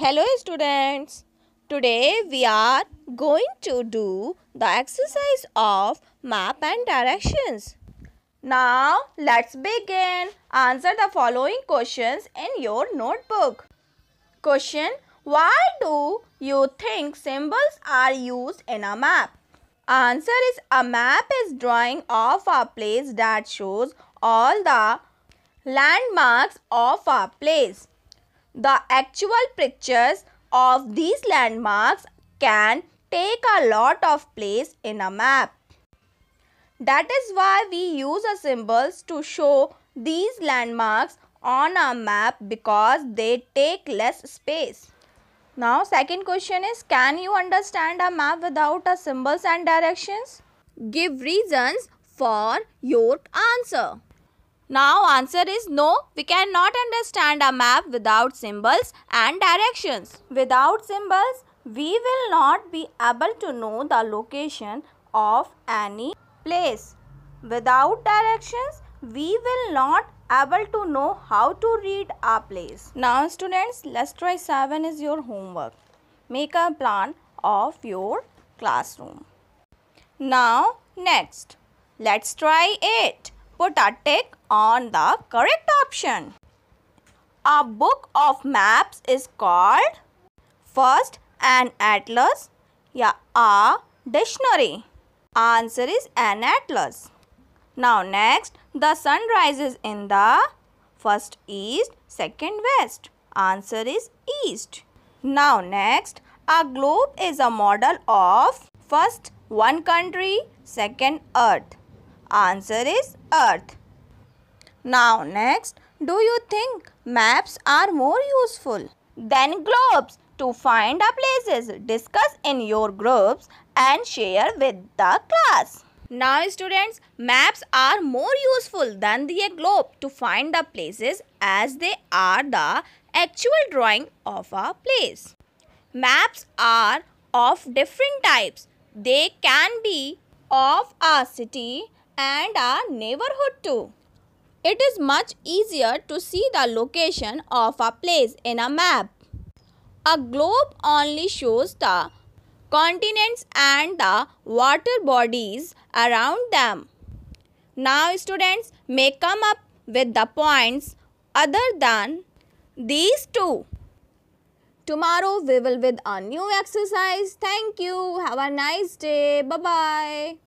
Hello students, today we are going to do the exercise of map and directions. Now let's begin. Answer the following questions in your notebook. Question, why do you think symbols are used in a map? Answer is a map is drawing of a place that shows all the landmarks of a place. The actual pictures of these landmarks can take a lot of place in a map. That is why we use symbols to show these landmarks on a map because they take less space. Now second question is can you understand a map without a symbols and directions? Give reasons for your answer. Now answer is no, we cannot understand a map without symbols and directions. Without symbols, we will not be able to know the location of any place. Without directions, we will not able to know how to read a place. Now students, let's try 7 is your homework. Make a plan of your classroom. Now next, let's try 8 put a tick on the correct option. A book of maps is called first an atlas, yeah, a dictionary. Answer is an atlas. Now next, the sun rises in the first east, second west. Answer is east. Now next, a globe is a model of first one country, second earth. Answer is earth. Now next, do you think maps are more useful than globes to find our places? Discuss in your groups and share with the class. Now students, maps are more useful than the globe to find the places as they are the actual drawing of a place. Maps are of different types. They can be of a city, and a neighborhood too. It is much easier to see the location of a place in a map. A globe only shows the continents and the water bodies around them. Now students may come up with the points other than these two. Tomorrow we will with a new exercise. Thank you. Have a nice day. Bye-bye.